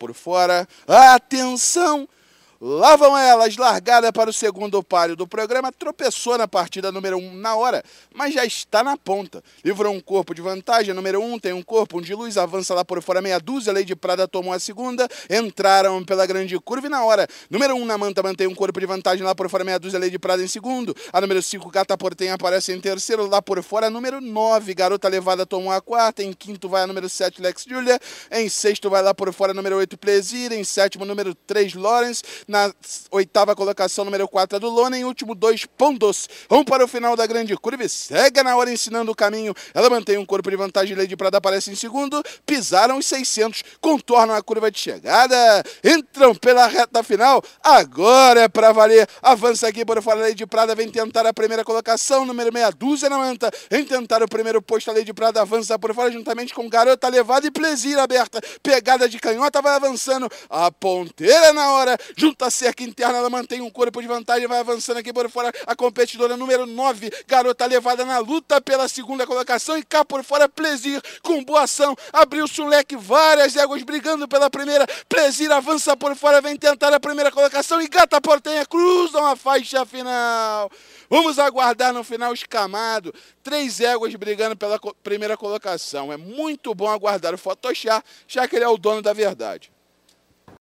por fora. Atenção! Lá vão elas, largada para o segundo páreo do programa, tropeçou na partida número 1 um na hora, mas já está na ponta. Livrou um corpo de vantagem, número 1 um, tem um corpo, um de luz, avança lá por fora meia dúzia, Lady Prada tomou a segunda, entraram pela grande curva e na hora. Número 1 um, na manta mantém um corpo de vantagem lá por fora meia dúzia, Lady Prada em segundo. A número 5, Gata Portem aparece em terceiro, lá por fora, número 9, Garota Levada tomou a quarta, em quinto vai a número 7, Lex Julia, em sexto vai lá por fora, número 8, Plesir, em sétimo, número 3, Lawrence, na oitava colocação, número 4, é do Lona. Em último, dois pontos. Vamos para o final da grande curva. Cega na hora ensinando o caminho. Ela mantém um corpo de vantagem. Lady Prada aparece em segundo. Pisaram os 600. Contornam a curva de chegada. Entram pela reta final. Agora é para valer. Avança aqui por fora. Lady Prada vem tentar a primeira colocação. Número meia dúzia na manta. Vem tentar o primeiro posto. A Lady Prada avança por fora juntamente com Garota Levada e Plesir aberta. Pegada de canhota vai avançando. A ponteira é na hora. Junto Salta tá cerca interna, ela mantém um corpo de vantagem, vai avançando aqui por fora. A competidora número 9, garota levada na luta pela segunda colocação. E cá por fora, Plezir com boa ação. Abriu-se o leque, várias éguas brigando pela primeira. Plezir avança por fora, vem tentar a primeira colocação. E Gata Portenha cruzam a faixa final. Vamos aguardar no final escamado. Três éguas brigando pela primeira colocação. É muito bom aguardar o Photoshop, já que ele é o dono da verdade.